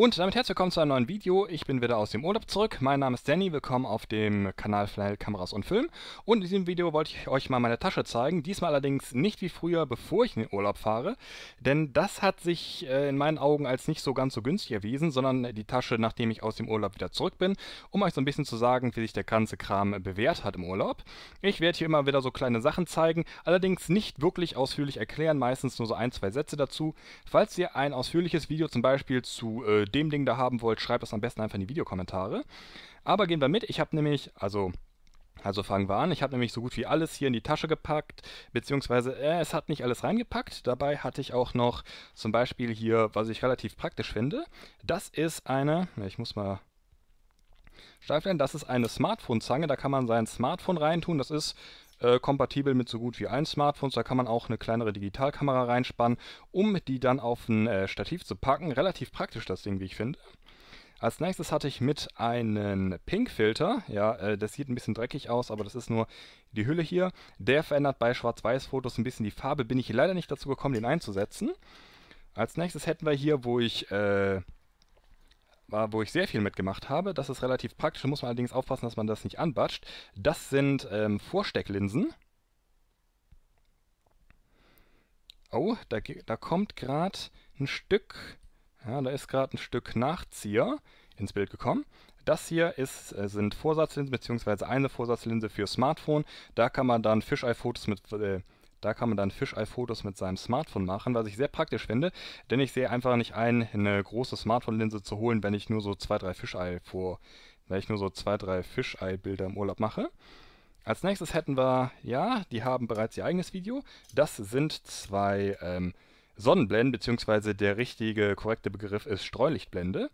Und damit herzlich willkommen zu einem neuen Video. Ich bin wieder aus dem Urlaub zurück. Mein Name ist Danny, willkommen auf dem Kanal Flanell Kameras und Film. Und in diesem Video wollte ich euch mal meine Tasche zeigen. Diesmal allerdings nicht wie früher, bevor ich in den Urlaub fahre. Denn das hat sich äh, in meinen Augen als nicht so ganz so günstig erwiesen, sondern die Tasche, nachdem ich aus dem Urlaub wieder zurück bin, um euch so ein bisschen zu sagen, wie sich der ganze Kram bewährt hat im Urlaub. Ich werde hier immer wieder so kleine Sachen zeigen, allerdings nicht wirklich ausführlich erklären, meistens nur so ein, zwei Sätze dazu. Falls ihr ein ausführliches Video zum Beispiel zu äh, mit dem Ding da haben wollt, schreibt das am besten einfach in die Videokommentare. Aber gehen wir mit. Ich habe nämlich, also also fangen wir an. Ich habe nämlich so gut wie alles hier in die Tasche gepackt, beziehungsweise äh, es hat nicht alles reingepackt. Dabei hatte ich auch noch zum Beispiel hier, was ich relativ praktisch finde. Das ist eine, ich muss mal steif werden, das ist eine Smartphone-Zange. Da kann man sein Smartphone reintun. Das ist äh, kompatibel mit so gut wie allen Smartphones. Da kann man auch eine kleinere Digitalkamera reinspannen, um die dann auf ein äh, Stativ zu packen. Relativ praktisch das Ding, wie ich finde. Als nächstes hatte ich mit einem Pink-Filter. Ja, äh, das sieht ein bisschen dreckig aus, aber das ist nur die Hülle hier. Der verändert bei Schwarz-Weiß-Fotos ein bisschen die Farbe. Bin ich leider nicht dazu gekommen, den einzusetzen. Als nächstes hätten wir hier, wo ich äh, wo ich sehr viel mitgemacht habe. Das ist relativ praktisch, muss man allerdings aufpassen, dass man das nicht anbatscht. Das sind ähm, Vorstecklinsen. Oh, da, da kommt gerade ein Stück, ja, da ist gerade ein Stück Nachzieher ins Bild gekommen. Das hier ist, äh, sind Vorsatzlinsen, beziehungsweise eine Vorsatzlinse für Smartphone. Da kann man dann Fisheye-Fotos mit äh, da kann man dann fischei fotos mit seinem Smartphone machen, was ich sehr praktisch finde, denn ich sehe einfach nicht ein, eine große Smartphone-Linse zu holen, wenn ich nur so zwei, drei Fischei vor, wenn ich nur so zwei, drei Fisheye-Bilder im Urlaub mache. Als nächstes hätten wir, ja, die haben bereits ihr eigenes Video. Das sind zwei ähm, Sonnenblenden, beziehungsweise der richtige, korrekte Begriff ist Streulichtblende.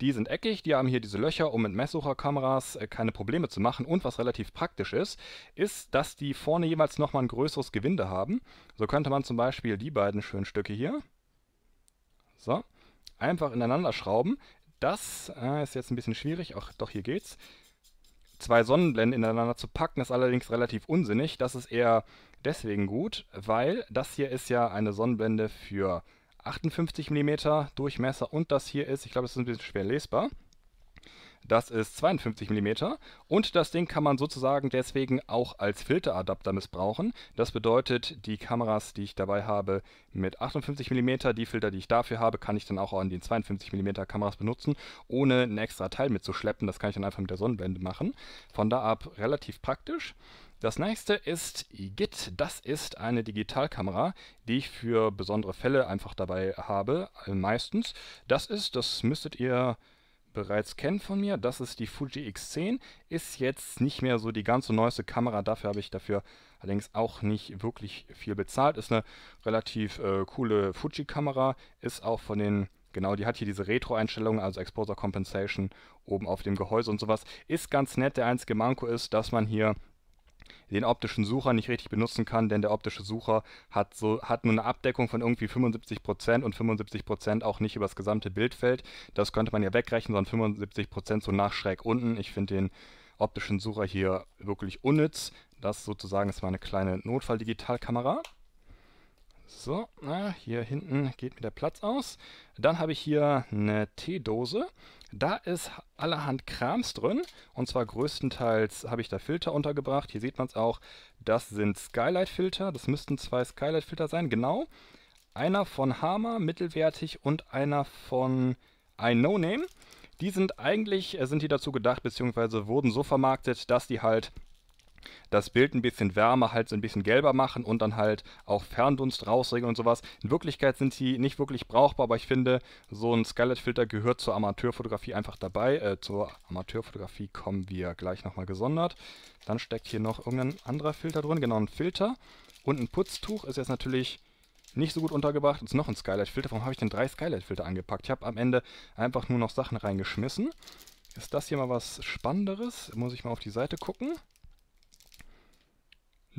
Die sind eckig, die haben hier diese Löcher, um mit Messsucherkameras äh, keine Probleme zu machen. Und was relativ praktisch ist, ist, dass die vorne jeweils nochmal ein größeres Gewinde haben. So könnte man zum Beispiel die beiden schönen Stücke hier, so, einfach ineinander schrauben. Das äh, ist jetzt ein bisschen schwierig, auch doch hier geht's. Zwei Sonnenblenden ineinander zu packen, ist allerdings relativ unsinnig. Das ist eher deswegen gut, weil das hier ist ja eine Sonnenblende für 58 mm Durchmesser und das hier ist, ich glaube, das ist ein bisschen schwer lesbar. Das ist 52 mm und das Ding kann man sozusagen deswegen auch als Filteradapter missbrauchen. Das bedeutet, die Kameras, die ich dabei habe mit 58 mm, die Filter, die ich dafür habe, kann ich dann auch an den 52 mm Kameras benutzen, ohne ein extra Teil mitzuschleppen. Das kann ich dann einfach mit der Sonnenblende machen. Von da ab relativ praktisch. Das nächste ist Git. Das ist eine Digitalkamera, die ich für besondere Fälle einfach dabei habe, äh, meistens. Das ist, das müsstet ihr bereits kennen von mir, das ist die Fuji X10. Ist jetzt nicht mehr so die ganze neueste Kamera, dafür habe ich dafür allerdings auch nicht wirklich viel bezahlt. Ist eine relativ äh, coole Fuji-Kamera, ist auch von den Genau, die hat hier diese Retro-Einstellungen, also Exposure Compensation oben auf dem Gehäuse und sowas. Ist ganz nett. Der einzige Manko ist, dass man hier den optischen Sucher nicht richtig benutzen kann, denn der optische Sucher hat, so, hat nur eine Abdeckung von irgendwie 75% und 75% auch nicht über das gesamte Bildfeld. Das könnte man ja wegrechnen, sondern 75% so nach schräg unten. Ich finde den optischen Sucher hier wirklich unnütz. Das sozusagen ist meine kleine Notfall-Digitalkamera. So, na, hier hinten geht mir der Platz aus. Dann habe ich hier eine Teedose. Da ist allerhand Krams drin und zwar größtenteils habe ich da Filter untergebracht. Hier sieht man es auch, das sind Skylight-Filter, das müssten zwei Skylight-Filter sein, genau. Einer von Hama, mittelwertig und einer von I No Name. Die sind eigentlich, äh, sind die dazu gedacht, beziehungsweise wurden so vermarktet, dass die halt das Bild ein bisschen wärmer, halt so ein bisschen gelber machen und dann halt auch Ferndunst rausregeln und sowas. In Wirklichkeit sind sie nicht wirklich brauchbar, aber ich finde, so ein Skylight-Filter gehört zur Amateurfotografie einfach dabei. Äh, zur Amateurfotografie kommen wir gleich nochmal gesondert. Dann steckt hier noch irgendein anderer Filter drin, genau ein Filter. Und ein Putztuch ist jetzt natürlich nicht so gut untergebracht. Jetzt noch ein Skylight-Filter. Warum habe ich denn drei Skylight-Filter angepackt? Ich habe am Ende einfach nur noch Sachen reingeschmissen. Ist das hier mal was Spannenderes? Muss ich mal auf die Seite gucken.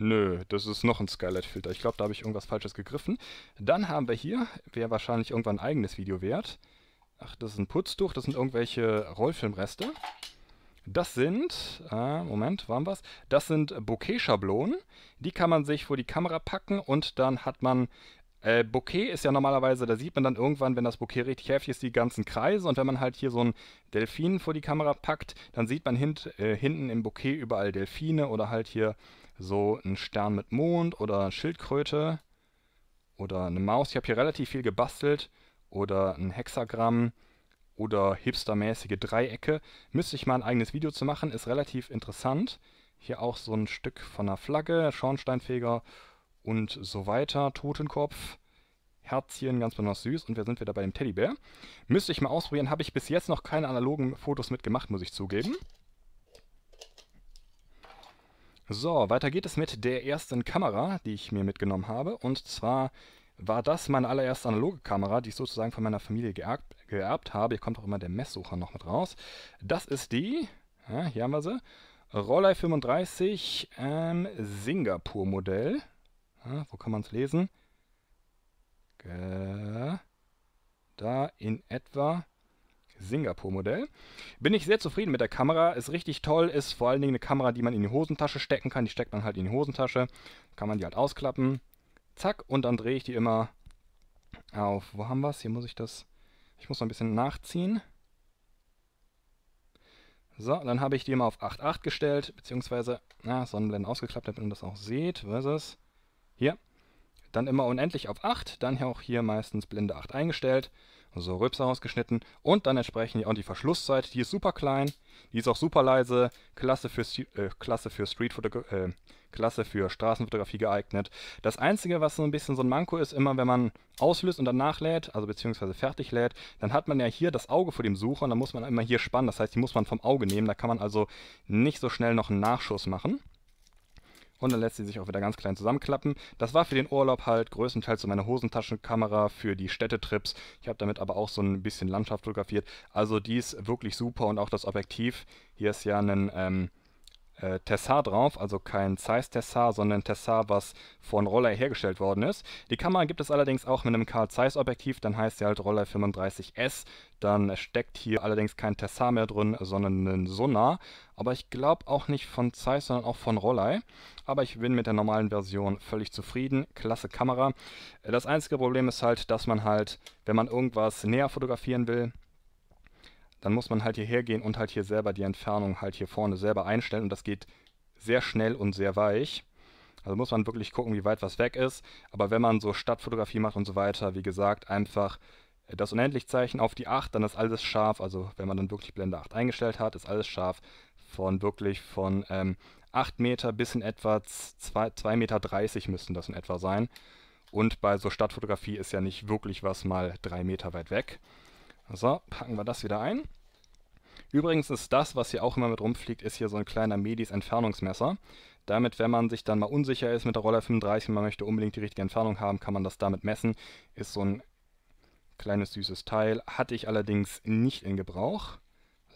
Nö, das ist noch ein Skylight-Filter. Ich glaube, da habe ich irgendwas Falsches gegriffen. Dann haben wir hier, wäre wahrscheinlich irgendwann ein eigenes Video wert. Ach, das ist ein Putztuch, das sind irgendwelche Rollfilmreste. Das sind, äh, Moment, waren was? Das sind bouquet schablonen Die kann man sich vor die Kamera packen und dann hat man äh, Bouquet ist ja normalerweise, da sieht man dann irgendwann, wenn das Bouquet richtig heftig ist, die ganzen Kreise. Und wenn man halt hier so einen Delfin vor die Kamera packt, dann sieht man hint, äh, hinten im Bouquet überall Delfine oder halt hier so ein Stern mit Mond oder Schildkröte oder eine Maus. Ich habe hier relativ viel gebastelt oder ein Hexagramm oder hipstermäßige Dreiecke. Müsste ich mal ein eigenes Video zu machen, ist relativ interessant. Hier auch so ein Stück von einer Flagge, Schornsteinfeger und so weiter, Totenkopf. Herzchen, ganz besonders süß. Und wir sind wieder bei dem Teddybär. Müsste ich mal ausprobieren. Habe ich bis jetzt noch keine analogen Fotos mitgemacht, muss ich zugeben. So, weiter geht es mit der ersten Kamera, die ich mir mitgenommen habe. Und zwar war das meine allererste analoge Kamera, die ich sozusagen von meiner Familie geerbt, geerbt habe. Hier kommt auch immer der Messsucher noch mit raus. Das ist die, ja, hier haben wir sie, Rollei 35 ähm, Singapur-Modell. Ja, wo kann man es lesen? Da in etwa. Singapur-Modell. Bin ich sehr zufrieden mit der Kamera, ist richtig toll, ist vor allen Dingen eine Kamera, die man in die Hosentasche stecken kann. Die steckt man halt in die Hosentasche, kann man die halt ausklappen, zack, und dann drehe ich die immer auf, wo haben wir es? Hier muss ich das, ich muss noch ein bisschen nachziehen. So, dann habe ich die immer auf 8.8 gestellt, beziehungsweise, na, Sonnenblenden ausgeklappt, damit man das auch seht, was ist Hier, dann immer unendlich auf 8, dann auch hier meistens Blende 8 eingestellt so Rülpser rausgeschnitten und dann entsprechend auch die Verschlusszeit, die ist super klein, die ist auch super leise, klasse für, äh, klasse für Street äh, klasse für Straßenfotografie geeignet. Das einzige, was so ein bisschen so ein Manko ist, immer wenn man auslöst und dann nachlädt, also beziehungsweise fertig lädt, dann hat man ja hier das Auge vor dem Sucher und dann muss man immer hier spannen, das heißt, die muss man vom Auge nehmen, da kann man also nicht so schnell noch einen Nachschuss machen und dann lässt sie sich auch wieder ganz klein zusammenklappen. Das war für den Urlaub halt größtenteils so meine Hosentaschenkamera für die Städtetrips. Ich habe damit aber auch so ein bisschen Landschaft fotografiert. Also die ist wirklich super und auch das Objektiv. Hier ist ja ein ähm, äh, Tessar drauf, also kein Zeiss Tessar, sondern Tessar, was von Roller hergestellt worden ist. Die Kamera gibt es allerdings auch mit einem Carl Zeiss Objektiv, dann heißt sie halt Roller 35S. Dann steckt hier allerdings kein Tessar mehr drin, sondern ein Sonar. Aber ich glaube auch nicht von Zeiss, sondern auch von Rollei. Aber ich bin mit der normalen Version völlig zufrieden. Klasse Kamera. Äh, das einzige Problem ist halt, dass man halt, wenn man irgendwas näher fotografieren will, dann muss man halt hierher gehen und halt hier selber die Entfernung halt hier vorne selber einstellen und das geht sehr schnell und sehr weich. Also muss man wirklich gucken, wie weit was weg ist. Aber wenn man so Stadtfotografie macht und so weiter, wie gesagt, einfach äh, das Unendlichzeichen auf die 8, dann ist alles scharf. Also wenn man dann wirklich Blende 8 eingestellt hat, ist alles scharf. Von wirklich von ähm, 8 Meter bis in etwa 2,30 Meter 30 müssten das in etwa sein. Und bei so Stadtfotografie ist ja nicht wirklich was mal 3 Meter weit weg. So, packen wir das wieder ein. Übrigens ist das, was hier auch immer mit rumfliegt, ist hier so ein kleiner Medis Entfernungsmesser. Damit, wenn man sich dann mal unsicher ist mit der Roller 35, man möchte unbedingt die richtige Entfernung haben, kann man das damit messen. Ist so ein kleines süßes Teil, hatte ich allerdings nicht in Gebrauch.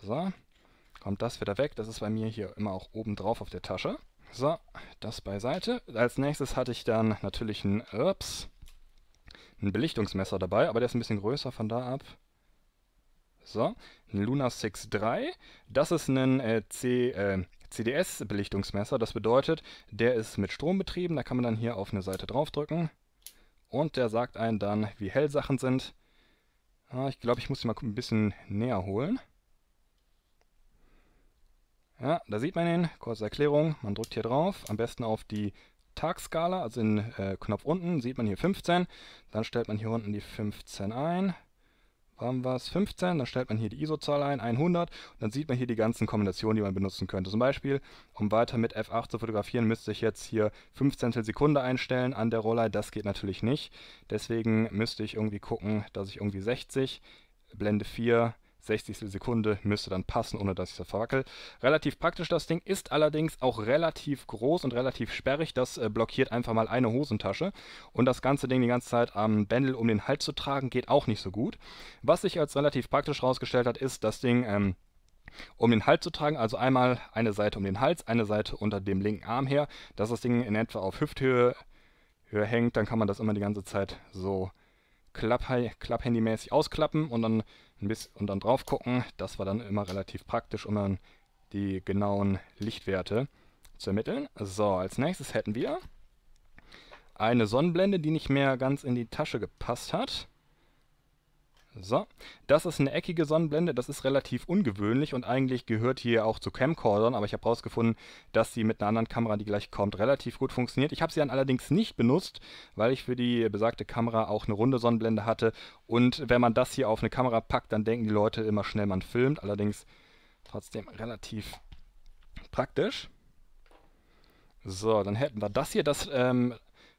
So, kommt das wieder weg. Das ist bei mir hier immer auch oben drauf auf der Tasche. So, das beiseite. Als nächstes hatte ich dann natürlich ein, ups, ein Belichtungsmesser dabei, aber der ist ein bisschen größer, von da ab so, ein Luna 6.3. Das ist ein äh, C, äh, CDS-Belichtungsmesser. Das bedeutet, der ist mit Strom betrieben. Da kann man dann hier auf eine Seite draufdrücken. Und der sagt einen dann, wie hell Sachen sind. Ah, ich glaube, ich muss ihn mal ein bisschen näher holen. Ja, da sieht man ihn. Kurze Erklärung. Man drückt hier drauf. Am besten auf die Tagskala, also den äh, Knopf unten, sieht man hier 15. Dann stellt man hier unten die 15 ein wo haben wir es, 15, dann stellt man hier die ISO-Zahl ein, 100, und dann sieht man hier die ganzen Kombinationen, die man benutzen könnte. Zum Beispiel, um weiter mit F8 zu fotografieren, müsste ich jetzt hier 15 Sekunde einstellen an der Rollei, das geht natürlich nicht. Deswegen müsste ich irgendwie gucken, dass ich irgendwie 60, Blende 4, 60. Sekunde müsste dann passen, ohne dass ich das verwackel. Relativ praktisch das Ding, ist allerdings auch relativ groß und relativ sperrig. Das äh, blockiert einfach mal eine Hosentasche. Und das ganze Ding die ganze Zeit am Bändel um den Hals zu tragen, geht auch nicht so gut. Was sich als relativ praktisch herausgestellt hat, ist das Ding... Ähm, um den Hals zu tragen, also einmal eine Seite um den Hals, eine Seite unter dem linken Arm her, dass das Ding in etwa auf Hüfthöhe Höhe hängt, dann kann man das immer die ganze Zeit so klapp, klapp ausklappen und dann bisschen, und dann drauf gucken. Das war dann immer relativ praktisch, um dann die genauen Lichtwerte zu ermitteln. So, als nächstes hätten wir eine Sonnenblende, die nicht mehr ganz in die Tasche gepasst hat. So, das ist eine eckige Sonnenblende, das ist relativ ungewöhnlich und eigentlich gehört hier auch zu Camcordern, aber ich habe herausgefunden, dass sie mit einer anderen Kamera, die gleich kommt, relativ gut funktioniert. Ich habe sie dann allerdings nicht benutzt, weil ich für die besagte Kamera auch eine runde Sonnenblende hatte und wenn man das hier auf eine Kamera packt, dann denken die Leute immer schnell, man filmt, allerdings trotzdem relativ praktisch. So, dann hätten wir das hier, das ähm,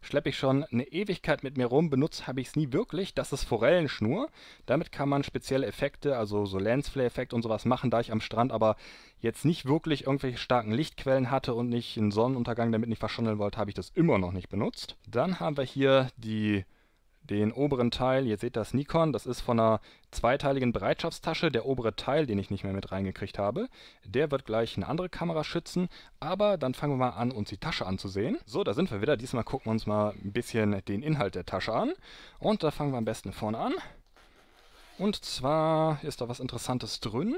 schleppe ich schon eine Ewigkeit mit mir rum, benutzt habe ich es nie wirklich. Das ist Forellenschnur. Damit kann man spezielle Effekte, also so Lensflare-Effekt und sowas machen, da ich am Strand aber jetzt nicht wirklich irgendwelche starken Lichtquellen hatte und nicht einen Sonnenuntergang damit nicht verschandeln wollte, habe ich das immer noch nicht benutzt. Dann haben wir hier die den oberen Teil, ihr seht das Nikon, das ist von einer zweiteiligen Bereitschaftstasche. Der obere Teil, den ich nicht mehr mit reingekriegt habe, der wird gleich eine andere Kamera schützen. Aber dann fangen wir mal an, uns die Tasche anzusehen. So, da sind wir wieder. Diesmal gucken wir uns mal ein bisschen den Inhalt der Tasche an. Und da fangen wir am besten vorne an. Und zwar ist da was Interessantes drin.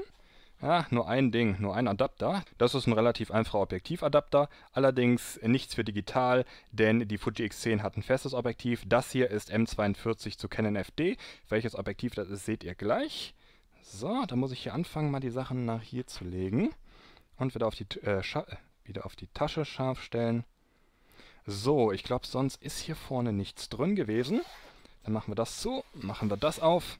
Ja, nur ein Ding, nur ein Adapter. Das ist ein relativ einfacher Objektivadapter, allerdings nichts für digital, denn die Fuji X10 hat ein festes Objektiv. Das hier ist M42 zu Canon FD. Welches Objektiv das ist, seht ihr gleich. So, dann muss ich hier anfangen, mal die Sachen nach hier zu legen. Und wieder auf die, äh, wieder auf die Tasche scharf stellen. So, ich glaube, sonst ist hier vorne nichts drin gewesen. Dann machen wir das zu, machen wir das auf.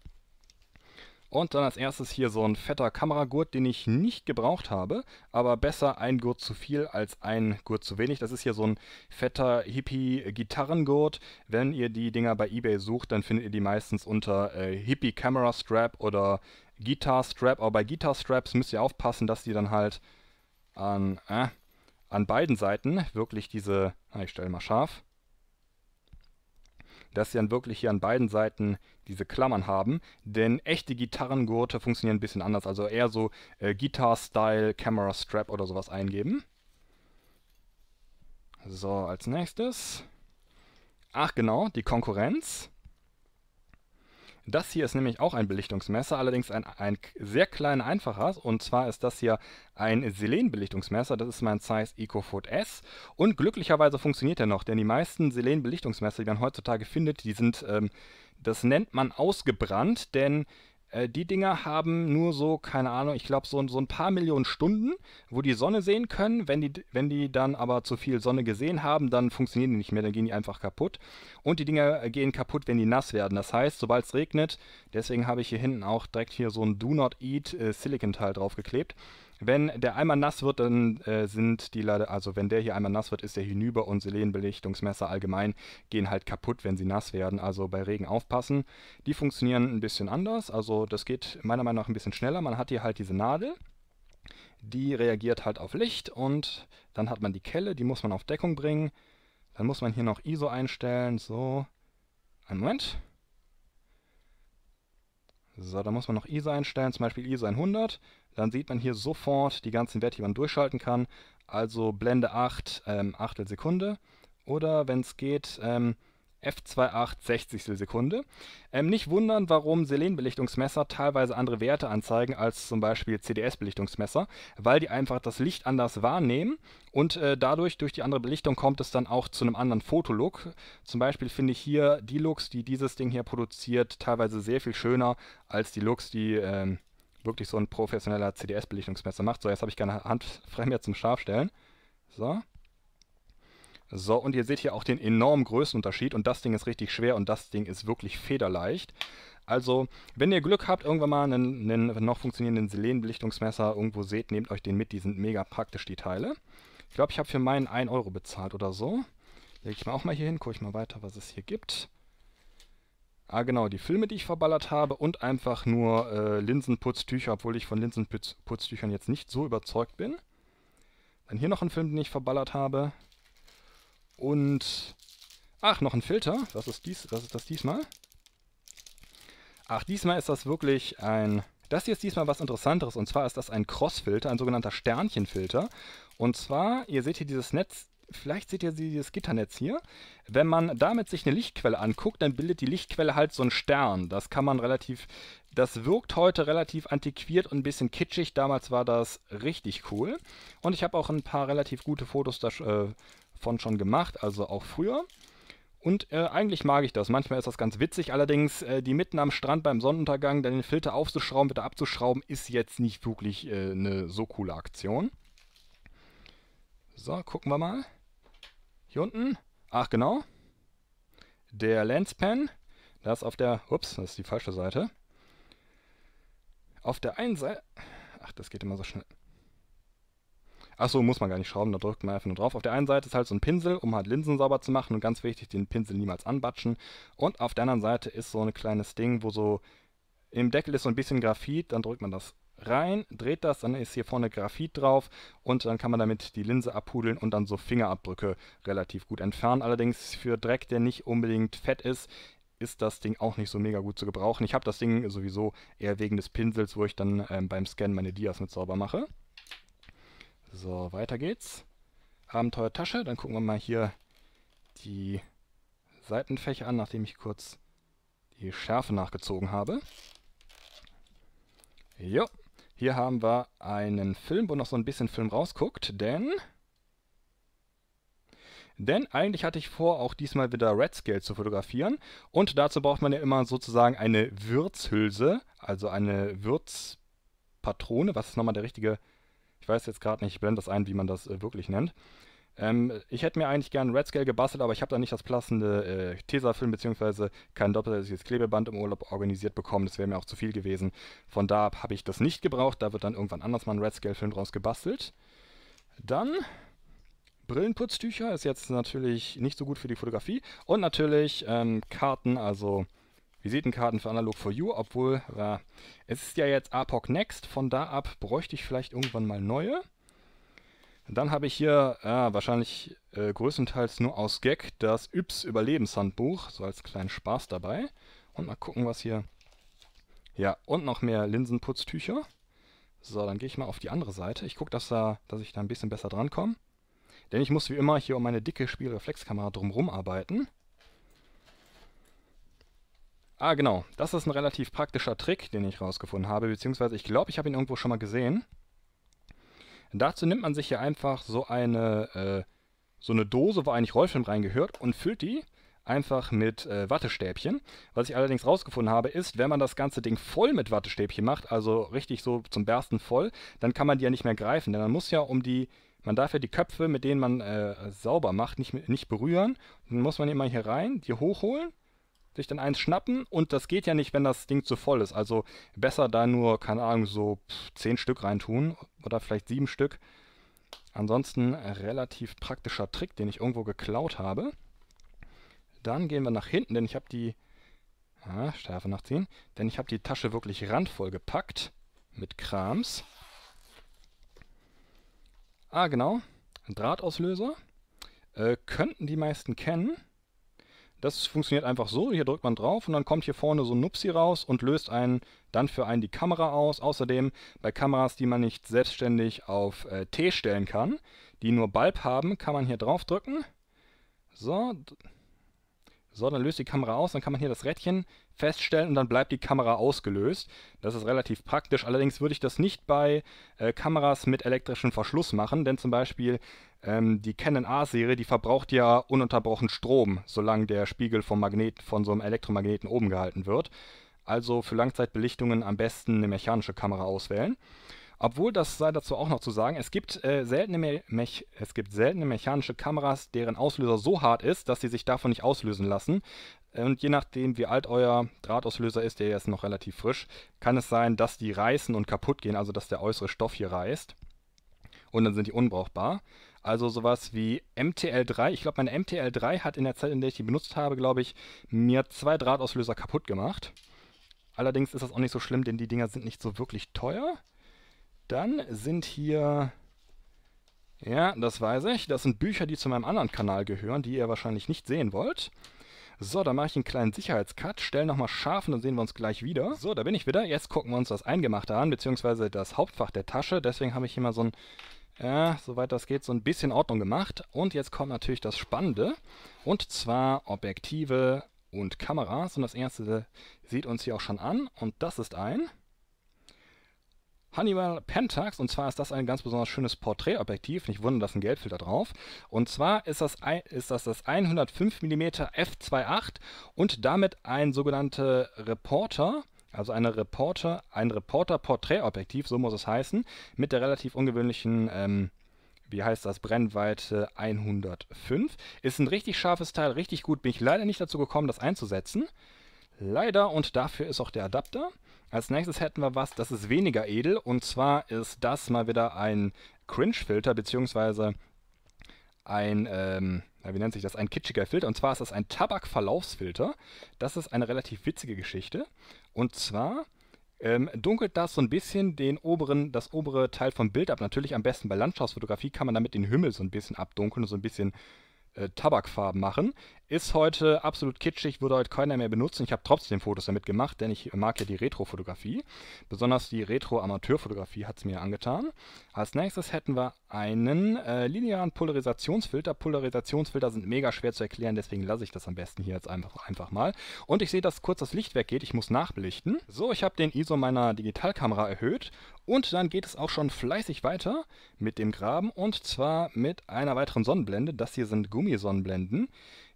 Und dann als erstes hier so ein fetter Kameragurt, den ich nicht gebraucht habe, aber besser ein Gurt zu viel als ein Gurt zu wenig. Das ist hier so ein fetter Hippie-Gitarrengurt. Wenn ihr die Dinger bei eBay sucht, dann findet ihr die meistens unter äh, Hippie Camera Strap oder Guitar Strap. Aber bei Guitar Straps müsst ihr aufpassen, dass die dann halt an, äh, an beiden Seiten wirklich diese, na, ich stelle mal scharf, dass sie dann wirklich hier an beiden Seiten diese Klammern haben, denn echte Gitarrengurte funktionieren ein bisschen anders, also eher so äh, Guitar-Style, Camera Strap oder sowas eingeben. So, als nächstes. Ach genau, die Konkurrenz. Das hier ist nämlich auch ein Belichtungsmesser, allerdings ein, ein sehr klein einfaches. Und zwar ist das hier ein Selenbelichtungsmesser. Das ist mein Zeiss EcoFoot S. Und glücklicherweise funktioniert er noch, denn die meisten Selenbelichtungsmesser, die man heutzutage findet, die sind, ähm, das nennt man ausgebrannt, denn äh, die Dinger haben nur so, keine Ahnung, ich glaube so, so ein paar Millionen Stunden, wo die Sonne sehen können. Wenn die, wenn die dann aber zu viel Sonne gesehen haben, dann funktionieren die nicht mehr, dann gehen die einfach kaputt. Und die Dinger äh, gehen kaputt, wenn die nass werden. Das heißt, sobald es regnet, deswegen habe ich hier hinten auch direkt hier so ein Do Not Eat äh, Silicon Teil draufgeklebt. geklebt wenn der einmal nass wird, dann äh, sind die Lade, also wenn der hier einmal nass wird, ist der hinüber und Selenbelichtungsmesser allgemein gehen halt kaputt, wenn sie nass werden. Also bei Regen aufpassen. Die funktionieren ein bisschen anders. Also das geht meiner Meinung nach ein bisschen schneller. Man hat hier halt diese Nadel die reagiert halt auf Licht und dann hat man die Kelle, die muss man auf Deckung bringen. Dann muss man hier noch ISO einstellen, so. Einen Moment. So, da muss man noch ISO einstellen, zum Beispiel ISO 100 dann sieht man hier sofort die ganzen Werte, die man durchschalten kann. Also Blende 8, ähm, Achtelsekunde. Oder wenn es geht, ähm, F28 60 Sekunde. Ähm, nicht wundern, warum Selenbelichtungsmesser teilweise andere Werte anzeigen als zum Beispiel CDS-Belichtungsmesser, weil die einfach das Licht anders wahrnehmen und äh, dadurch durch die andere Belichtung kommt es dann auch zu einem anderen Fotolook. Zum Beispiel finde ich hier die Looks, die dieses Ding hier produziert, teilweise sehr viel schöner als die Looks, die ähm, wirklich so ein professioneller CDS-Belichtungsmesser macht. So, jetzt habe ich keine Handfremde zum Scharfstellen. So. So, und ihr seht hier auch den enormen Größenunterschied und das Ding ist richtig schwer und das Ding ist wirklich federleicht. Also, wenn ihr Glück habt, irgendwann mal einen, einen noch funktionierenden Selenbelichtungsmesser irgendwo seht, nehmt euch den mit, die sind mega praktisch, die Teile. Ich glaube, ich habe für meinen 1 Euro bezahlt oder so. Lege ich mal auch mal hier hin, gucke ich mal weiter, was es hier gibt. Ah, genau, die Filme, die ich verballert habe und einfach nur äh, Linsenputztücher, obwohl ich von Linsenputztüchern jetzt nicht so überzeugt bin. Dann hier noch ein Film, den ich verballert habe. Und. Ach, noch ein Filter. Was ist, dies, was ist das diesmal? Ach, diesmal ist das wirklich ein. Das hier ist diesmal was Interessanteres. Und zwar ist das ein Crossfilter, ein sogenannter Sternchenfilter. Und zwar, ihr seht hier dieses Netz, vielleicht seht ihr dieses Gitternetz hier. Wenn man damit sich eine Lichtquelle anguckt, dann bildet die Lichtquelle halt so einen Stern. Das kann man relativ, das wirkt heute relativ antiquiert und ein bisschen kitschig. Damals war das richtig cool. Und ich habe auch ein paar relativ gute Fotos davon äh, schon gemacht, also auch früher. Und äh, eigentlich mag ich das. Manchmal ist das ganz witzig. Allerdings, äh, die mitten am Strand beim Sonnenuntergang, dann den Filter aufzuschrauben, wieder abzuschrauben, ist jetzt nicht wirklich äh, eine so coole Aktion. So, gucken wir mal. Hier unten, ach genau, der Lenspan, das ist auf der, ups, das ist die falsche Seite. Auf der einen Seite, ach, das geht immer so schnell. Ach so, muss man gar nicht schrauben, da drückt man einfach nur drauf. Auf der einen Seite ist halt so ein Pinsel, um halt Linsen sauber zu machen und ganz wichtig, den Pinsel niemals anbatschen. Und auf der anderen Seite ist so ein kleines Ding, wo so im Deckel ist so ein bisschen Graphit, dann drückt man das rein, dreht das, dann ist hier vorne Graphit drauf und dann kann man damit die Linse abpudeln und dann so Fingerabdrücke relativ gut entfernen. Allerdings für Dreck, der nicht unbedingt fett ist, ist das Ding auch nicht so mega gut zu gebrauchen. Ich habe das Ding sowieso eher wegen des Pinsels, wo ich dann ähm, beim Scan meine Dias mit sauber mache. So, weiter geht's. Abenteuertasche, dann gucken wir mal hier die Seitenfächer an, nachdem ich kurz die Schärfe nachgezogen habe. Jo, hier haben wir einen Film, wo noch so ein bisschen Film rausguckt, denn... Denn eigentlich hatte ich vor, auch diesmal wieder Red Scale zu fotografieren. Und dazu braucht man ja immer sozusagen eine Würzhülse, also eine Würzpatrone. Was ist nochmal der richtige... Ich weiß jetzt gerade nicht, ich blende das ein, wie man das äh, wirklich nennt. Ähm, ich hätte mir eigentlich gern Redscale gebastelt, aber ich habe da nicht das passende äh, Tesafilm bzw. kein doppelseitiges Klebeband im Urlaub organisiert bekommen. Das wäre mir auch zu viel gewesen. Von da habe ich das nicht gebraucht. Da wird dann irgendwann anders mal ein Redscale-Film draus gebastelt. Dann Brillenputztücher ist jetzt natürlich nicht so gut für die Fotografie. Und natürlich ähm, Karten, also Visitenkarten für Analog for You, obwohl äh, es ist ja jetzt APOC Next. Von da ab bräuchte ich vielleicht irgendwann mal neue. Dann habe ich hier äh, wahrscheinlich äh, größtenteils nur aus Gag das Yps Überlebenshandbuch, so als kleinen Spaß dabei. Und mal gucken, was hier... Ja, und noch mehr Linsenputztücher. So, dann gehe ich mal auf die andere Seite. Ich gucke, dass, dass ich da ein bisschen besser drankomme. Denn ich muss wie immer hier um meine dicke Spielreflexkamera drumherum arbeiten. Ah, genau. Das ist ein relativ praktischer Trick, den ich rausgefunden habe, beziehungsweise ich glaube, ich habe ihn irgendwo schon mal gesehen. Dazu nimmt man sich hier einfach so eine, äh, so eine Dose, wo eigentlich Rollfilm reingehört, und füllt die einfach mit äh, Wattestäbchen. Was ich allerdings rausgefunden habe, ist, wenn man das ganze Ding voll mit Wattestäbchen macht, also richtig so zum Bersten voll, dann kann man die ja nicht mehr greifen, denn man muss ja um die man darf ja die Köpfe, mit denen man äh, sauber macht, nicht, nicht berühren. Dann muss man immer hier rein, die hochholen sich dann eins schnappen und das geht ja nicht, wenn das Ding zu voll ist. Also besser da nur, keine Ahnung, so zehn Stück reintun oder vielleicht sieben Stück. Ansonsten relativ praktischer Trick, den ich irgendwo geklaut habe. Dann gehen wir nach hinten, denn ich habe die... Ah, Schärfe nach nachziehen. Denn ich habe die Tasche wirklich randvoll gepackt mit Krams. Ah, genau. Drahtauslöser. Äh, könnten die meisten kennen. Das funktioniert einfach so, hier drückt man drauf und dann kommt hier vorne so ein Nupsi raus und löst einen dann für einen die Kamera aus. Außerdem bei Kameras, die man nicht selbstständig auf äh, T stellen kann, die nur Bulb haben, kann man hier drauf drücken. So, so, dann löst die Kamera aus, dann kann man hier das Rädchen feststellen und dann bleibt die Kamera ausgelöst. Das ist relativ praktisch, allerdings würde ich das nicht bei äh, Kameras mit elektrischem Verschluss machen, denn zum Beispiel ähm, die Canon A-Serie, die verbraucht ja ununterbrochen Strom, solange der Spiegel vom Magnet, von so einem Elektromagneten oben gehalten wird. Also für Langzeitbelichtungen am besten eine mechanische Kamera auswählen. Obwohl, das sei dazu auch noch zu sagen, es gibt, äh, seltene, Me Mech es gibt seltene mechanische Kameras, deren Auslöser so hart ist, dass sie sich davon nicht auslösen lassen. Und je nachdem, wie alt euer Drahtauslöser ist, der ist noch relativ frisch, kann es sein, dass die reißen und kaputt gehen, also dass der äußere Stoff hier reißt. Und dann sind die unbrauchbar. Also sowas wie MTL3. Ich glaube, meine MTL3 hat in der Zeit, in der ich die benutzt habe, glaube ich, mir zwei Drahtauslöser kaputt gemacht. Allerdings ist das auch nicht so schlimm, denn die Dinger sind nicht so wirklich teuer. Dann sind hier... Ja, das weiß ich. Das sind Bücher, die zu meinem anderen Kanal gehören, die ihr wahrscheinlich nicht sehen wollt. So, dann mache ich einen kleinen Sicherheitscut, stelle nochmal scharf und dann sehen wir uns gleich wieder. So, da bin ich wieder. Jetzt gucken wir uns das Eingemachte an, beziehungsweise das Hauptfach der Tasche. Deswegen habe ich hier mal so ein ja, soweit das geht, so ein bisschen Ordnung gemacht. Und jetzt kommt natürlich das Spannende. Und zwar Objektive und Kameras. Und das erste sieht uns hier auch schon an. Und das ist ein Honeywell Pentax. Und zwar ist das ein ganz besonders schönes Porträtobjektiv. Nicht wundern, da ist ein Gelbfilter drauf. Und zwar ist das, ist das, das 105 mm f2.8 und damit ein sogenannter Reporter. Also eine Reporter, ein Reporter-Porträtobjektiv, so muss es heißen, mit der relativ ungewöhnlichen, ähm, wie heißt das, Brennweite 105. Ist ein richtig scharfes Teil, richtig gut. Bin ich leider nicht dazu gekommen, das einzusetzen. Leider und dafür ist auch der Adapter. Als nächstes hätten wir was, das ist weniger edel und zwar ist das mal wieder ein Cringe-Filter beziehungsweise ein, ähm, wie nennt sich das, ein kitschiger Filter und zwar ist das ein Tabakverlaufsfilter. Das ist eine relativ witzige Geschichte. Und zwar ähm, dunkelt das so ein bisschen den oberen, das obere Teil vom Bild ab. Natürlich am besten bei Landschaftsfotografie kann man damit den Himmel so ein bisschen abdunkeln und so ein bisschen äh, Tabakfarben machen. Ist heute absolut kitschig, würde heute keiner mehr benutzen. Ich habe trotzdem Fotos damit gemacht, denn ich mag ja die Retro-Fotografie. Besonders die Retro-Amateur-Fotografie hat es mir angetan. Als nächstes hätten wir einen äh, linearen Polarisationsfilter. Polarisationsfilter sind mega schwer zu erklären, deswegen lasse ich das am besten hier jetzt einfach, einfach mal. Und ich sehe, dass kurz das Licht weggeht. Ich muss nachbelichten. So, ich habe den ISO meiner Digitalkamera erhöht. Und dann geht es auch schon fleißig weiter mit dem Graben. Und zwar mit einer weiteren Sonnenblende. Das hier sind Gummisonnenblenden.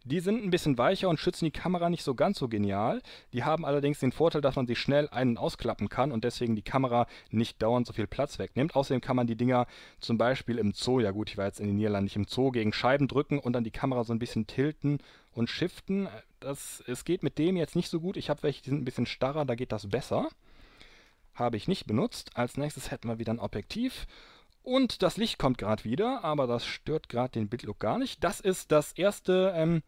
Die sind ein bisschen weicher und schützen die Kamera nicht so ganz so genial. Die haben allerdings den Vorteil, dass man sie schnell ein- und ausklappen kann und deswegen die Kamera nicht dauernd so viel Platz wegnimmt. Außerdem kann man die Dinger zum Beispiel im Zoo, ja gut, ich war jetzt in den Niederlanden nicht im Zoo, gegen Scheiben drücken und dann die Kamera so ein bisschen tilten und shiften. Das, es geht mit dem jetzt nicht so gut. Ich habe welche, die sind ein bisschen starrer, da geht das besser. Habe ich nicht benutzt. Als nächstes hätten wir wieder ein Objektiv. Und das Licht kommt gerade wieder, aber das stört gerade den Bildlook gar nicht. Das ist das erste ähm,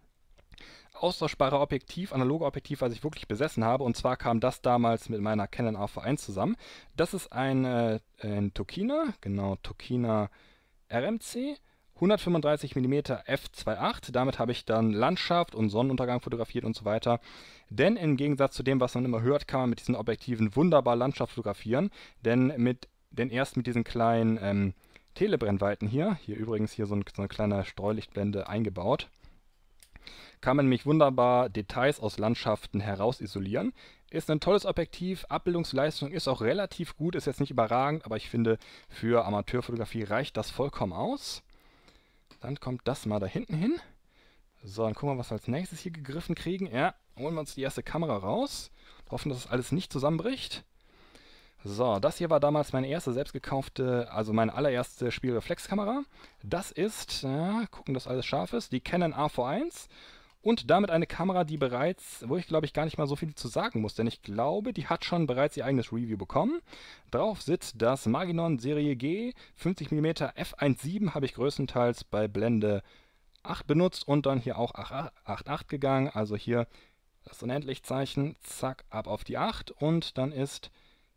austauschbare Objektiv, analoge Objektiv, was ich wirklich besessen habe. Und zwar kam das damals mit meiner Canon AV1 zusammen. Das ist ein, äh, ein Tokina, genau, Tokina RMC. 135 mm f2.8. Damit habe ich dann Landschaft und Sonnenuntergang fotografiert und so weiter. Denn im Gegensatz zu dem, was man immer hört, kann man mit diesen Objektiven wunderbar Landschaft fotografieren. Denn, mit, denn erst mit diesen kleinen ähm, Telebrennweiten hier, hier übrigens hier so, ein, so eine kleine Streulichtblende eingebaut, kann man nämlich wunderbar Details aus Landschaften heraus isolieren. Ist ein tolles Objektiv, Abbildungsleistung ist auch relativ gut, ist jetzt nicht überragend, aber ich finde, für Amateurfotografie reicht das vollkommen aus. Dann kommt das mal da hinten hin. So, dann gucken wir, was wir als nächstes hier gegriffen kriegen. Ja, holen wir uns die erste Kamera raus. Hoffen, dass das alles nicht zusammenbricht. So, das hier war damals meine erste selbst gekaufte, also meine allererste Spielreflexkamera. Das ist, ja, gucken, dass alles scharf ist, die Canon AV1. Und damit eine Kamera, die bereits, wo ich glaube ich gar nicht mal so viel zu sagen muss, denn ich glaube, die hat schon bereits ihr eigenes Review bekommen. Drauf sitzt das Maginon Serie G 50mm f1.7, habe ich größtenteils bei Blende 8 benutzt und dann hier auch 8.8 gegangen. Also hier das Unendlich-Zeichen, zack, ab auf die 8 und dann ist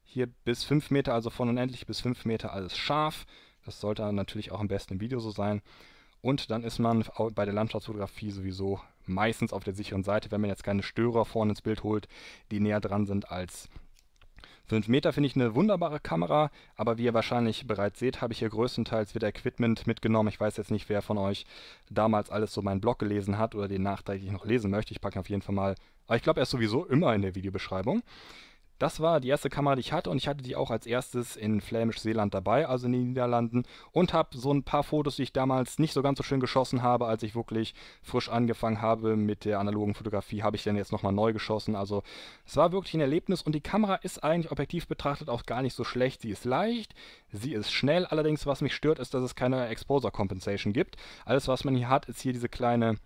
hier bis 5 Meter, also von unendlich bis 5 Meter alles scharf. Das sollte natürlich auch am besten im Video so sein. Und dann ist man bei der Landschaftsfotografie sowieso meistens auf der sicheren Seite, wenn man jetzt keine Störer vorne ins Bild holt, die näher dran sind als 5 Meter finde ich eine wunderbare Kamera, aber wie ihr wahrscheinlich bereits seht, habe ich hier größtenteils wieder Equipment mitgenommen. Ich weiß jetzt nicht, wer von euch damals alles so meinen Blog gelesen hat oder den nachträglich noch lesen möchte. Ich packe auf jeden Fall mal, aber ich glaube, er ist sowieso immer in der Videobeschreibung. Das war die erste Kamera, die ich hatte und ich hatte die auch als erstes in Flämisch-Seeland dabei, also in den Niederlanden und habe so ein paar Fotos, die ich damals nicht so ganz so schön geschossen habe, als ich wirklich frisch angefangen habe mit der analogen Fotografie, habe ich dann jetzt nochmal neu geschossen. Also es war wirklich ein Erlebnis und die Kamera ist eigentlich objektiv betrachtet auch gar nicht so schlecht. Sie ist leicht, sie ist schnell, allerdings was mich stört ist, dass es keine Exposure Compensation gibt. Alles was man hier hat, ist hier diese kleine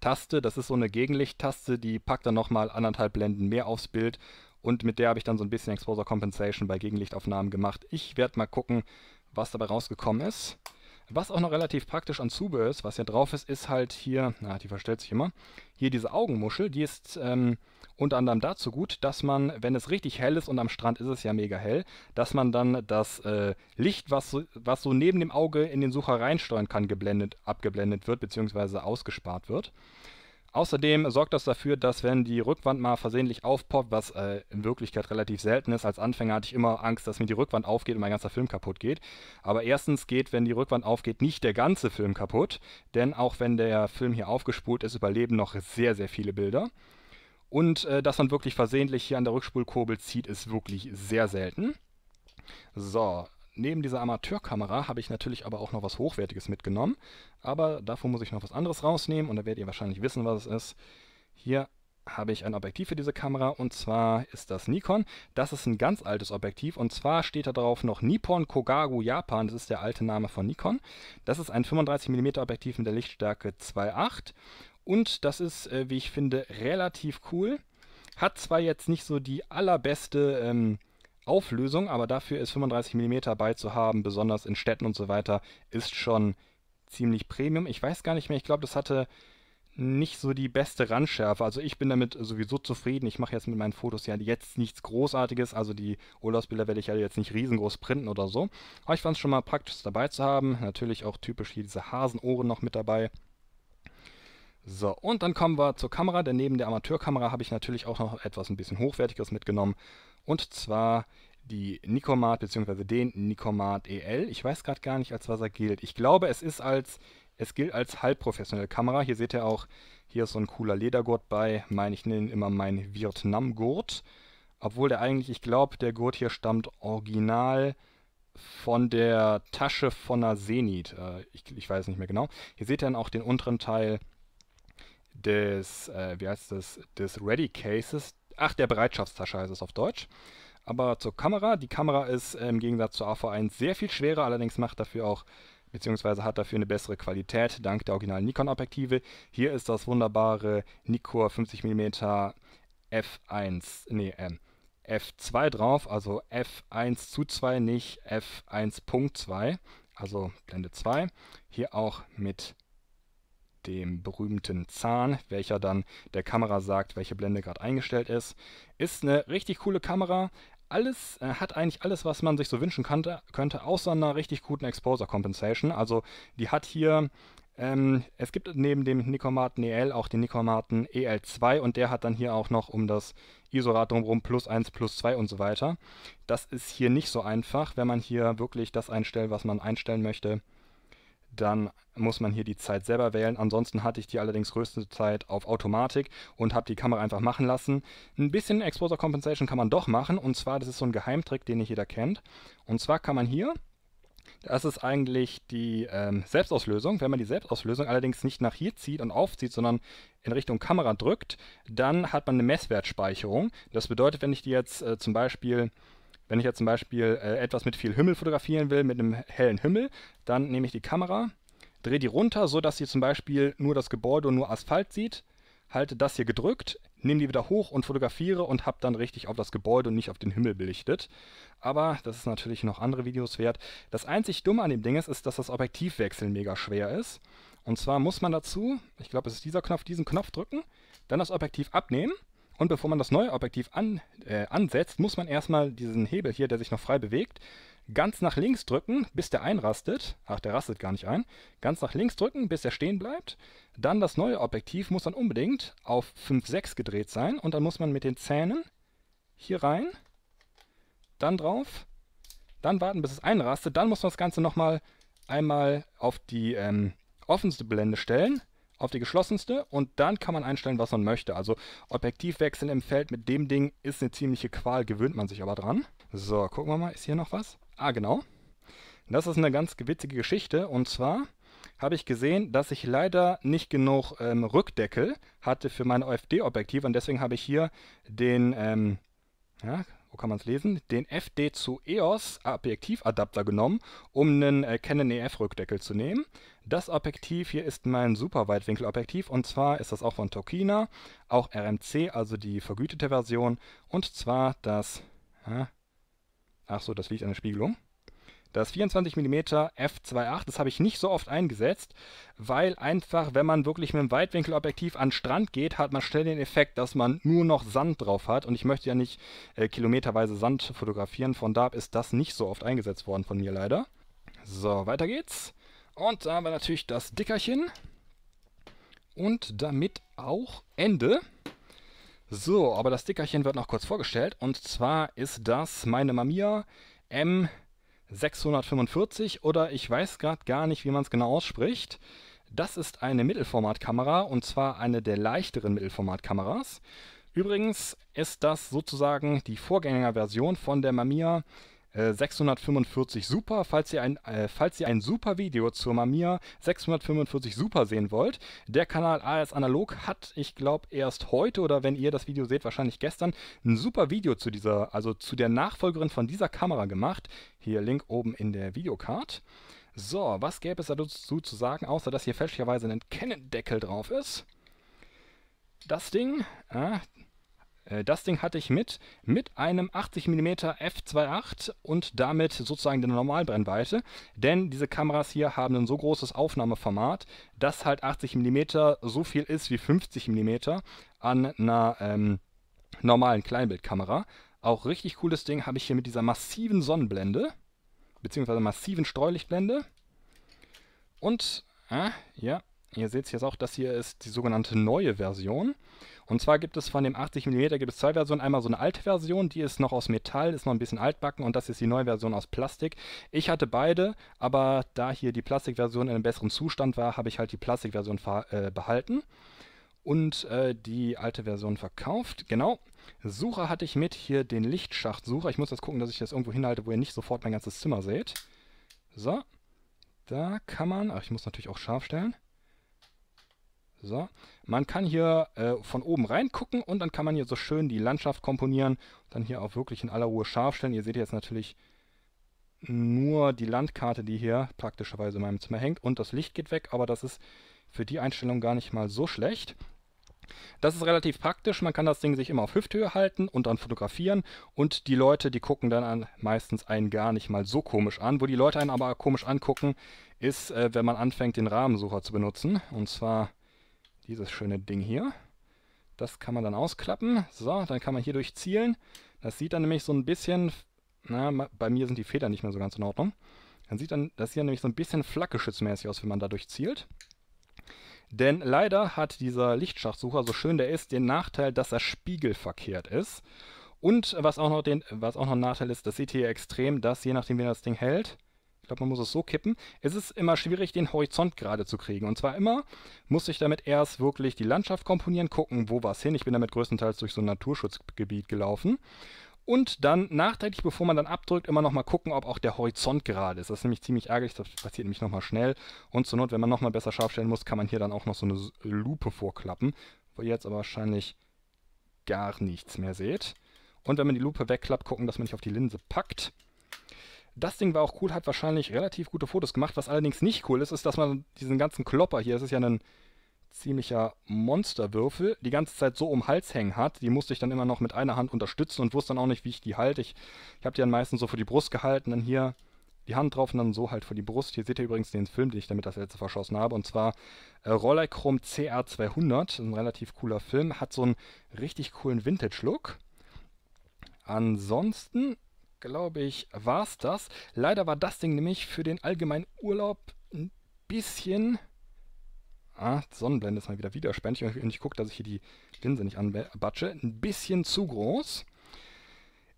Taste, das ist so eine Gegenlichttaste, die packt dann nochmal anderthalb Blenden mehr aufs Bild und mit der habe ich dann so ein bisschen Exposure Compensation bei Gegenlichtaufnahmen gemacht. Ich werde mal gucken, was dabei rausgekommen ist. Was auch noch relativ praktisch an Zubehör ist, was hier drauf ist, ist halt hier, na, die verstellt sich immer, hier diese Augenmuschel, die ist ähm, unter anderem dazu gut, dass man, wenn es richtig hell ist, und am Strand ist es ja mega hell, dass man dann das äh, Licht, was so, was so neben dem Auge in den Sucher reinsteuern kann, geblendet, abgeblendet wird, beziehungsweise ausgespart wird. Außerdem sorgt das dafür, dass wenn die Rückwand mal versehentlich aufpoppt, was äh, in Wirklichkeit relativ selten ist, als Anfänger hatte ich immer Angst, dass mir die Rückwand aufgeht und mein ganzer Film kaputt geht. Aber erstens geht, wenn die Rückwand aufgeht, nicht der ganze Film kaputt, denn auch wenn der Film hier aufgespult ist, überleben noch sehr, sehr viele Bilder. Und äh, dass man wirklich versehentlich hier an der Rückspulkurbel zieht, ist wirklich sehr selten. So, neben dieser Amateurkamera habe ich natürlich aber auch noch was Hochwertiges mitgenommen. Aber davon muss ich noch was anderes rausnehmen und da werdet ihr wahrscheinlich wissen, was es ist. Hier habe ich ein Objektiv für diese Kamera und zwar ist das Nikon. Das ist ein ganz altes Objektiv und zwar steht da drauf noch Nippon Kogaku Japan, das ist der alte Name von Nikon. Das ist ein 35mm Objektiv mit der Lichtstärke 2.8 und das ist, äh, wie ich finde, relativ cool. Hat zwar jetzt nicht so die allerbeste ähm, Auflösung, aber dafür ist 35 mm dabei zu haben, besonders in Städten und so weiter, ist schon ziemlich Premium. Ich weiß gar nicht mehr, ich glaube, das hatte nicht so die beste Randschärfe. Also ich bin damit sowieso zufrieden. Ich mache jetzt mit meinen Fotos ja jetzt nichts Großartiges. Also die Urlaubsbilder werde ich ja jetzt nicht riesengroß printen oder so. Aber ich fand es schon mal praktisch dabei zu haben. Natürlich auch typisch hier diese Hasenohren noch mit dabei. So, und dann kommen wir zur Kamera, denn neben der Amateurkamera habe ich natürlich auch noch etwas ein bisschen Hochwertiges mitgenommen. Und zwar die Nikomat bzw. den Nikomat EL. Ich weiß gerade gar nicht, als was er gilt. Ich glaube, es ist als, es gilt als halbprofessionelle Kamera. Hier seht ihr auch, hier ist so ein cooler Ledergurt bei. Mein, ich nenne ihn immer mein Vietnam-Gurt. Obwohl der eigentlich, ich glaube, der Gurt hier stammt original von der Tasche von einer Zenit. Äh, ich, ich, weiß nicht mehr genau. Hier seht ihr dann auch den unteren Teil des, äh, wie heißt das, des Ready Cases. Ach, der Bereitschaftstasche heißt es auf Deutsch. Aber zur Kamera. Die Kamera ist äh, im Gegensatz zur AV1 sehr viel schwerer, allerdings macht dafür auch beziehungsweise hat dafür eine bessere Qualität dank der originalen Nikon-Objektive. Hier ist das wunderbare Nikkor 50mm F1, nee, ähm, F2 drauf, also F1 zu 2, nicht F1.2, also Blende 2. Hier auch mit dem berühmten Zahn, welcher dann der Kamera sagt, welche Blende gerade eingestellt ist. Ist eine richtig coole Kamera. Alles äh, hat eigentlich alles, was man sich so wünschen könnte, könnte, außer einer richtig guten Exposure Compensation. Also die hat hier ähm, es gibt neben dem Nikomaten EL auch den Nikomaten EL2 und der hat dann hier auch noch um das Isorad drumherum plus 1, plus 2 und so weiter. Das ist hier nicht so einfach, wenn man hier wirklich das einstellt, was man einstellen möchte dann muss man hier die Zeit selber wählen. Ansonsten hatte ich die allerdings größte Zeit auf Automatik und habe die Kamera einfach machen lassen. Ein bisschen Exposure Compensation kann man doch machen und zwar, das ist so ein Geheimtrick, den nicht jeder kennt. Und zwar kann man hier das ist eigentlich die ähm, Selbstauslösung. Wenn man die Selbstauslösung allerdings nicht nach hier zieht und aufzieht, sondern in Richtung Kamera drückt, dann hat man eine Messwertspeicherung. Das bedeutet, wenn ich die jetzt äh, zum Beispiel wenn ich jetzt zum Beispiel äh, etwas mit viel Himmel fotografieren will, mit einem hellen Himmel, dann nehme ich die Kamera, drehe die runter, sodass sie zum Beispiel nur das Gebäude und nur Asphalt sieht, halte das hier gedrückt, nehme die wieder hoch und fotografiere und habe dann richtig auf das Gebäude und nicht auf den Himmel belichtet. Aber das ist natürlich noch andere Videos wert. Das einzig Dumme an dem Ding ist, ist, dass das Objektivwechseln mega schwer ist. Und zwar muss man dazu, ich glaube, es ist dieser Knopf, diesen Knopf drücken, dann das Objektiv abnehmen und bevor man das neue Objektiv an, äh, ansetzt, muss man erstmal diesen Hebel hier, der sich noch frei bewegt, ganz nach links drücken, bis der einrastet. Ach, der rastet gar nicht ein. Ganz nach links drücken, bis er stehen bleibt. Dann das neue Objektiv muss dann unbedingt auf 5,6 gedreht sein. Und dann muss man mit den Zähnen hier rein, dann drauf, dann warten, bis es einrastet. Dann muss man das Ganze nochmal einmal auf die ähm, offenste Blende stellen auf die geschlossenste und dann kann man einstellen, was man möchte. Also Objektivwechseln im Feld mit dem Ding ist eine ziemliche Qual, gewöhnt man sich aber dran. So, gucken wir mal, ist hier noch was? Ah, genau. Das ist eine ganz witzige Geschichte und zwar habe ich gesehen, dass ich leider nicht genug ähm, Rückdeckel hatte für meine OFD-Objektive und deswegen habe ich hier den, ähm, ja, wo kann man es lesen, den FD zu EOS Objektivadapter genommen, um einen äh, Canon EF Rückdeckel zu nehmen. Das Objektiv hier ist mein Superweitwinkelobjektiv und zwar ist das auch von Tokina, auch RMC, also die vergütete Version und zwar das, ach so, das liegt an der Spiegelung, das 24 mm f2.8, das habe ich nicht so oft eingesetzt, weil einfach, wenn man wirklich mit einem Weitwinkelobjektiv an den Strand geht, hat man schnell den Effekt, dass man nur noch Sand drauf hat. Und ich möchte ja nicht äh, kilometerweise Sand fotografieren. Von da ist das nicht so oft eingesetzt worden von mir leider. So, weiter geht's. Und da haben wir natürlich das Dickerchen. Und damit auch Ende. So, aber das Dickerchen wird noch kurz vorgestellt. Und zwar ist das meine Mamiya M645 oder ich weiß gerade gar nicht, wie man es genau ausspricht. Das ist eine Mittelformatkamera und zwar eine der leichteren Mittelformatkameras. Übrigens ist das sozusagen die Vorgängerversion von der Mamiya 645 äh, Super. Falls ihr, ein, äh, falls ihr ein super Video zur Mamiya 645 Super sehen wollt, der Kanal AS Analog hat, ich glaube, erst heute oder wenn ihr das Video seht, wahrscheinlich gestern, ein super Video zu dieser, also zu der Nachfolgerin von dieser Kamera gemacht. Hier Link oben in der Videocard. So, was gäbe es dazu zu sagen, außer dass hier fälschlicherweise ein Canon-Deckel drauf ist? Das Ding, äh, äh, das Ding hatte ich mit, mit einem 80 mm f2.8 und damit sozusagen der Normalbrennweite, denn diese Kameras hier haben ein so großes Aufnahmeformat, dass halt 80 mm so viel ist wie 50 mm an einer ähm, normalen Kleinbildkamera. Auch richtig cooles Ding habe ich hier mit dieser massiven Sonnenblende, beziehungsweise massiven Streulichtblende. Und, äh, ja, Ihr seht es jetzt auch, das hier ist die sogenannte neue Version. Und zwar gibt es von dem 80mm gibt es zwei Versionen. Einmal so eine alte Version, die ist noch aus Metall, ist noch ein bisschen altbacken und das ist die neue Version aus Plastik. Ich hatte beide, aber da hier die Plastikversion in einem besseren Zustand war, habe ich halt die Plastikversion äh, behalten und äh, die alte Version verkauft. Genau. Sucher hatte ich mit, hier den Lichtschachtsucher. Ich muss jetzt gucken, dass ich das irgendwo hinhalte, wo ihr nicht sofort mein ganzes Zimmer seht. So. Da kann man, ach, ich muss natürlich auch scharf stellen. So. Man kann hier äh, von oben reingucken und dann kann man hier so schön die Landschaft komponieren. Dann hier auch wirklich in aller Ruhe scharf stellen. Ihr seht jetzt natürlich nur die Landkarte, die hier praktischerweise in meinem Zimmer hängt. Und das Licht geht weg, aber das ist für die Einstellung gar nicht mal so schlecht. Das ist relativ praktisch, man kann das Ding sich immer auf Hüfthöhe halten und dann fotografieren und die Leute, die gucken dann an, meistens einen gar nicht mal so komisch an. Wo die Leute einen aber komisch angucken, ist, äh, wenn man anfängt, den Rahmensucher zu benutzen. Und zwar dieses schöne Ding hier. Das kann man dann ausklappen. So, dann kann man hier durchzielen. Das sieht dann nämlich so ein bisschen, na, bei mir sind die Federn nicht mehr so ganz in Ordnung. Dann sieht dann, das sieht dann nämlich so ein bisschen flakgeschützmäßig aus, wenn man da durchzielt. Denn leider hat dieser Lichtschachsucher, so schön der ist, den Nachteil, dass er spiegelverkehrt ist. Und was auch noch, den, was auch noch ein Nachteil ist, das seht ihr hier extrem, dass je nachdem, wie das Ding hält, glaube, man muss es so kippen. Es ist immer schwierig, den Horizont gerade zu kriegen. Und zwar immer muss ich damit erst wirklich die Landschaft komponieren, gucken, wo war es hin. Ich bin damit größtenteils durch so ein Naturschutzgebiet gelaufen. Und dann nachträglich, bevor man dann abdrückt, immer nochmal gucken, ob auch der Horizont gerade ist. Das ist nämlich ziemlich ärgerlich, das passiert nämlich nochmal schnell. Und zur Not, wenn man nochmal besser scharf stellen muss, kann man hier dann auch noch so eine Lupe vorklappen, wo ihr jetzt aber wahrscheinlich gar nichts mehr seht. Und wenn man die Lupe wegklappt, gucken, dass man nicht auf die Linse packt. Das Ding war auch cool, hat wahrscheinlich relativ gute Fotos gemacht. Was allerdings nicht cool ist, ist, dass man diesen ganzen Klopper hier, es ist ja ein ziemlicher Monsterwürfel, die ganze Zeit so um den Hals hängen hat. Die musste ich dann immer noch mit einer Hand unterstützen und wusste dann auch nicht, wie ich die halte. Ich, ich habe die dann meistens so vor die Brust gehalten, dann hier die Hand drauf und dann so halt vor die Brust. Hier seht ihr übrigens den Film, den ich damit das letzte verschossen habe. Und zwar äh, Rollerchrom CR200, ein relativ cooler Film. Hat so einen richtig coolen Vintage-Look. Ansonsten glaube ich, war es das. Leider war das Ding nämlich für den allgemeinen Urlaub ein bisschen... Ah, Sonnenblende ist mal wieder widerspenstig und ich gucke, dass ich hier die Linse nicht anbatsche. Ein bisschen zu groß.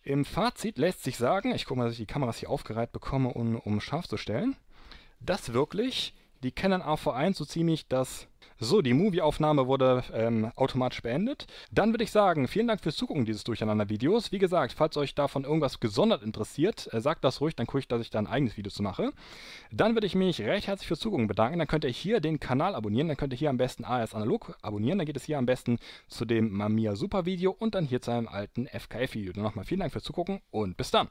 Im Fazit lässt sich sagen, ich gucke mal, dass ich die Kameras hier aufgereiht bekomme, um, um scharf zu stellen, dass wirklich die Canon AV1 so ziemlich das so, die Movie-Aufnahme wurde ähm, automatisch beendet. Dann würde ich sagen, vielen Dank fürs Zugucken dieses Durcheinander-Videos. Wie gesagt, falls euch davon irgendwas gesondert interessiert, äh, sagt das ruhig, dann gucke ich, dass ich da ein eigenes Video zu mache. Dann würde ich mich recht herzlich fürs Zugucken bedanken. Dann könnt ihr hier den Kanal abonnieren, dann könnt ihr hier am besten AS Analog abonnieren. Dann geht es hier am besten zu dem Mamiya Super Video und dann hier zu einem alten FKF-Video. Dann nochmal vielen Dank fürs Zugucken und bis dann.